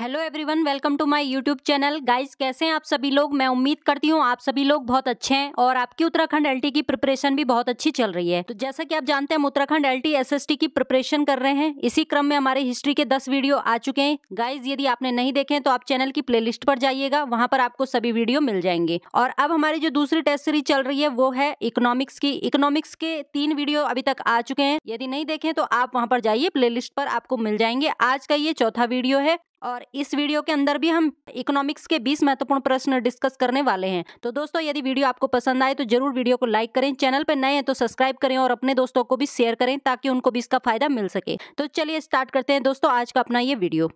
hello everyone welcome to my YouTube channel guys कैसे हैं आप सभी लोग मैं उम्मीद करती हूँ आप सभी लोग बहुत अच्छे हैं और आपकी उत्तराखंड एलटी की प्रिपरेशन भी बहुत अच्छी चल रही है तो जैसा कि आप जानते हैं हम उत्तराखंड एलटी एसएसटी की प्रिपरेशन कर रहे हैं इसी क्रम में हमारे हिस्ट्री के दस वीडियो आ चुके हैं गाइज यदि आपने नहीं देखे तो आप चैनल की प्ले पर जाइएगा वहाँ पर आपको सभी वीडियो मिल जाएंगे और अब हमारी जो दूसरी टेस्ट सीरीज चल रही है वो है इकोनॉमिक्स की इकोनॉमिक्स के तीन वीडियो अभी तक आ चुके हैं यदि नहीं देखे तो आप वहाँ पर जाइए प्ले पर आपको मिल जाएंगे आज का ये चौथा वीडियो है और इस वीडियो के अंदर भी हम इकोनॉमिक्स के 20 महत्वपूर्ण प्रश्न डिस्कस करने वाले हैं तो दोस्तों यदि वीडियो आपको पसंद आए तो जरूर वीडियो को लाइक करें चैनल पर नए हैं तो सब्सक्राइब करें और अपने दोस्तों को भी शेयर करें ताकि उनको भी इसका फायदा मिल सके तो चलिए स्टार्ट करते हैं दोस्तों आज का अपना ये वीडियो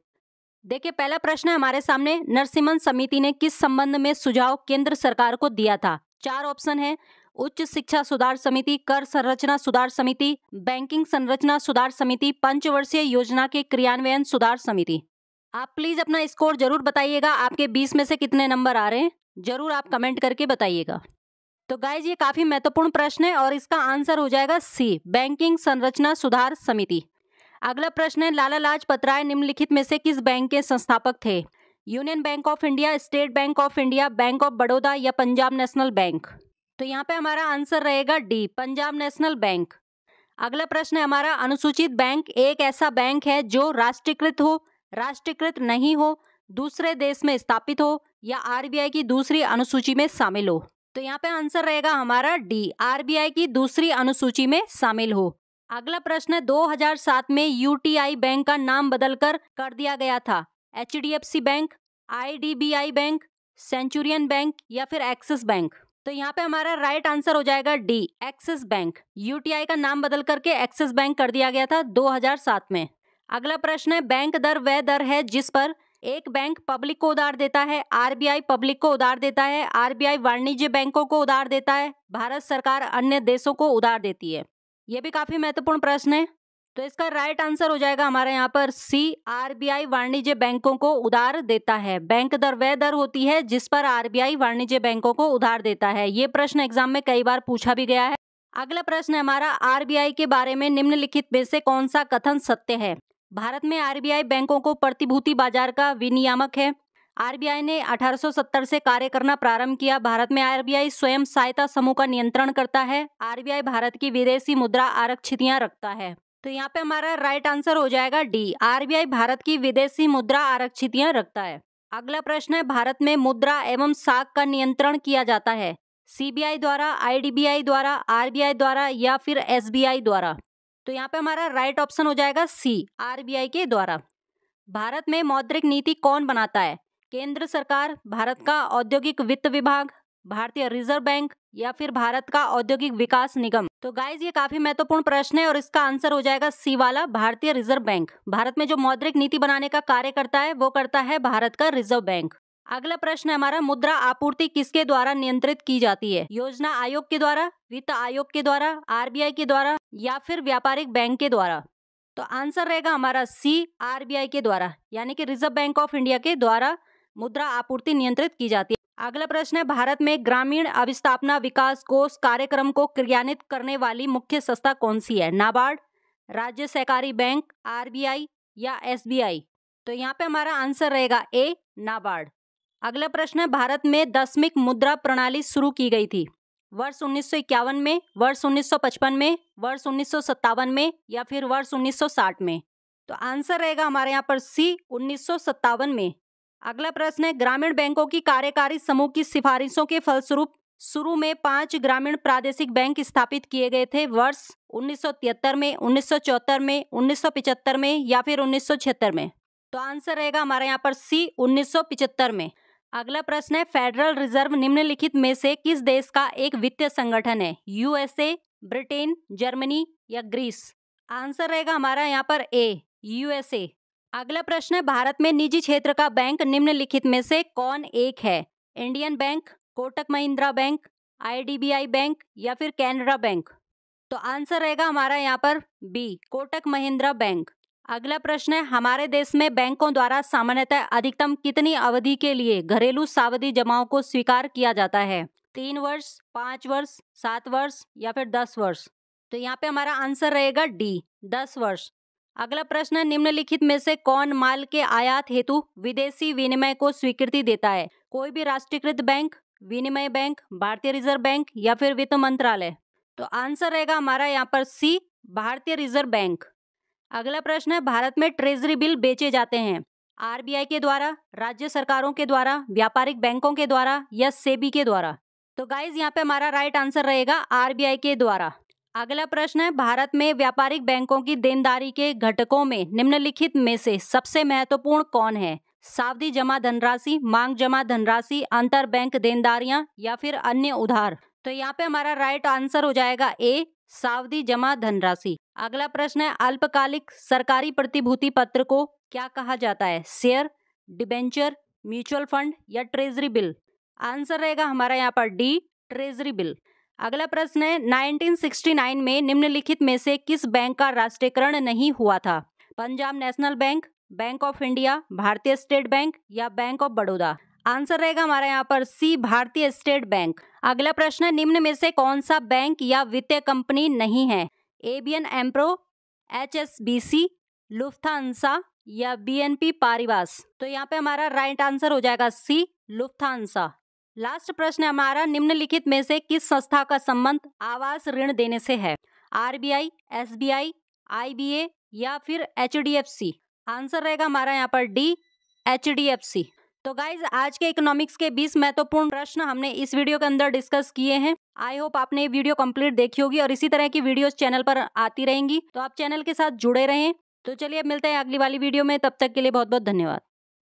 देखिए पहला प्रश्न है हमारे सामने नरसिम्हन समिति ने किस संबंध में सुझाव केंद्र सरकार को दिया था चार ऑप्शन है उच्च शिक्षा सुधार समिति कर संरचना सुधार समिति बैंकिंग संरचना सुधार समिति पंचवर्षीय योजना के क्रियान्वयन सुधार समिति आप प्लीज़ अपना स्कोर ज़रूर बताइएगा आपके बीस में से कितने नंबर आ रहे हैं ज़रूर आप कमेंट करके बताइएगा तो गाइज ये काफ़ी महत्वपूर्ण प्रश्न है और इसका आंसर हो जाएगा सी बैंकिंग संरचना सुधार समिति अगला प्रश्न है लाला लाजपत राय निम्नलिखित में से किस बैंक के संस्थापक थे union bank of India state bank of India bank of Baroda या पंजाब नेशनल बैंक तो यहाँ पे हमारा आंसर रहेगा डी पंजाब नेशनल बैंक अगला प्रश्न है हमारा अनुसूचित बैंक एक ऐसा बैंक है जो राष्ट्रीयकृत हो राष्ट्रीयकृत नहीं हो दूसरे देश में स्थापित हो या आरबीआई की दूसरी अनुसूची में शामिल हो तो यहाँ पे आंसर रहेगा हमारा डी आरबीआई की दूसरी अनुसूची में शामिल हो अगला प्रश्न 2007 में यूटीआई बैंक का नाम बदलकर कर दिया गया था C bank I bank centurion bank या फिर एक्सिस बैंक तो यहाँ पे हमारा राइट आंसर हो जाएगा डी एक्सिस बैंक यूटीआई का नाम बदल करके एक्सिस बैंक कर दिया गया था 2007 में अगला प्रश्न है बैंक दर वह दर है जिस पर एक बैंक पब्लिक को उधार देता है आरबीआई पब्लिक को उधार देता है आरबीआई वाणिज्य बैंकों को उधार देता है भारत सरकार अन्य देशों को उधार देती है ये भी काफी महत्वपूर्ण प्रश्न है तो इसका राइट आंसर हो जाएगा हमारे यहाँ पर सी आरबीआई वाणिज्य बैंकों को उधार देता है बैंक दर वह दर होती है जिस पर आरबीआई वाणिज्य बैंकों को उधार देता है ये प्रश्न एग्जाम में कई बार पूछा भी गया है अगला प्रश्न है हमारा आरबीआई के बारे में निम्नलिखित में से कौन सा कथन सत्य है भारत में आरबीआई बैंकों को प्रतिभूति बाजार का विनियामक है आरबीआई ने 1870 से कार्य करना प्रारंभ किया भारत में आरबीआई स्वयं सहायता समूह का नियंत्रण करता है आरबीआई भारत की विदेशी मुद्रा आरक्षितियां रखता है तो यहाँ पे हमारा राइट आंसर हो जाएगा डी आरबीआई भारत की विदेशी मुद्रा आरक्षितियां रखता है अगला प्रश्न है भारत में मुद्रा एवं साख का नियंत्रण किया जाता है सीबीआई द्वारा आईडीबीआई द्वारा आरबीआई द्वारा या फिर एसबीआई द्वारा तो यहाँ पे हमारा राइट ऑप्शन हो जाएगा सी आरबीआई के द्वारा भारत में मौद्रिक नीति कौन बनाता है केंद्र सरकार भारत का औद्योगिक वित्त विभाग भारतीय रिजर्व बैंक या फिर भारत का औद्योगिक विकास निगम तो गाइज ये काफी महत्वपूर्ण प्रश्न है और इसका आंसर हो जाएगा सी वाला भारतीय रिजर्व बैंक भारत में जो मौद्रिक नीति बनाने का कार्य करता है वो करता है भारत का रिजर्व बैंक अगला प्रश्न है हमारा मुद्रा आपूर्ति किसके द्वारा नियंत्रित की जाती है योजना आयोग के द्वारा वित्त आयोग के द्वारा आरबीआई के द्वारा या फिर व्यापारिक बैंक के द्वारा तो आंसर रहेगा हमारा सी आरबीआई के द्वारा यानी कि रिजर्व बैंक ऑफ इंडिया के द्वारा मुद्रा आपूर्ति नियंत्रित की जाती है अगला प्रश्न है भारत में ग्रामीण अविस्थापना विकास कोष कार्यक्रम को क्रियान्वित करने वाली मुख्य संस्था कौन सी है नाबार्ड राज्य सहकारी बैंक आरबीआई या एसबीआई तो यहाँ पे हमारा आंसर रहेगा ए नाबार्ड अगला प्रश्न है भारत में दसमिक मुद्रा प्रणाली शुरू की गई थी वर्ष उन्नीस में वर्ष पचपन में वर्ष उन्नीस में या फिर वर्ष साठ में तो आंसर रहेगा हमारे यहाँ पर सी उन्नीस में अगला प्रश्न है ग्रामीण बैंकों की कार्यकारी समूह की सिफारिशों के फलस्वरूप शुरू में पांच ग्रामीण प्रादेशिक बैंक स्थापित किए गए थे वर्ष तिहत्तर में चौहत्तर में 1975 में या फिर छिहत्तर में तो आंसर रहेगा हमारे यहाँ पर सी 1975 में अगला प्रश्न है फेडरल रिजर्व निम्नलिखित में से किस देश का एक वित्तीय संगठन है यूएसए ब्रिटेन जर्मनी या ग्रीस आंसर रहेगा हमारा यहाँ पर ए यूएसए अगला प्रश्न है भारत में निजी क्षेत्र का बैंक निम्नलिखित में से कौन एक है Indian bank Kotak Mahindra bank IDBI bank या फिर कैनरा बैंक तो आंसर रहेगा हमारा यहाँ पर बी कोटक महिंद्रा बैंक अगला प्रश्न है हमारे देश में बैंकों द्वारा सामान्यतः अधिकतम कितनी अवधि के लिए घरेलू सावधि जमाओं को स्वीकार किया जाता है तीन वर्ष पाँच वर्ष सात वर्ष या फिर दस वर्ष तो यहाँ पे हमारा आंसर रहेगा डी दस वर्ष अगला प्रश्न निम्नलिखित में से कौन माल के आयात हेतु विदेशी विनिमय को स्वीकृति देता है कोई भी राष्ट्रीयकृत बैंक विनिमय बैंक भारतीय रिजर्व बैंक या फिर वित्त मंत्रालय तो आंसर रहेगा हमारा यहाँ पर सी भारतीय रिजर्व बैंक अगला प्रश्न है भारत में ट्रेजरी बिल बेचे जाते हैं आरबीआई के द्वारा राज्य सरकारों के द्वारा व्यापारिक बैंकों के द्वारा या सेबी के द्वारा तो गाइज यहाँ पे हमारा राइट आंसर रहेगा आरबीआई के द्वारा अगला प्रश्न है भारत में व्यापारिक बैंकों की देनदारी के घटकों में निम्नलिखित में से सबसे महत्वपूर्ण कौन है सावधि जमा धनराशि मांग जमा धनराशि अंतर बैंक देनदारियां या फिर अन्य उधार तो यहाँ पे हमारा राइट आंसर हो जाएगा ए सावधि जमा धनराशि अगला प्रश्न है अल्पकालिक सरकारी प्रतिभूति पत्र को क्या कहा जाता है शेयर डिबेंचर म्यूचुअल फंड या ट्रेजरी बिल आंसर रहेगा हमारा यहाँ पर डी ट्रेजरी बिल अगला प्रश्न है 1969 में निम्नलिखित में से किस बैंक का राष्ट्रीयकरण नहीं हुआ था Punjab national bank bank of India Bharatiya state bank या बैंक ऑफ बड़ौदा आंसर रहेगा हमारा यहाँ पर सी भारतीय स्टेट बैंक अगला प्रश्न निम्न में से कौन सा बैंक या वित्तीय कंपनी नहीं है A B N Amro H S B C Lufthansa या बी एन पी पारिवास तो यहाँ पे हमारा राइट आंसर हो जाएगा सी लुफ्थानसा लास्ट प्रश्न हमारा निम्नलिखित में से किस संस्था का संबंध आवास ऋण देने से है आरबीआई बी ए या फिर H D F C answer रहेगा हमारा यहाँ पर D H D F C तो गाइज आज के इकोनॉमिक्स के 20 महत्वपूर्ण प्रश्न हमने इस वीडियो के अंदर डिस्कस किए हैं आई होप आपने ये वीडियो कंप्लीट देखी होगी और इसी तरह की वीडियोस चैनल पर आती रहेंगी तो आप चैनल के साथ जुड़े रहें तो चलिए अब मिलते हैं अगली वाली वीडियो में तब तक के लिए बहुत बहुत धन्यवाद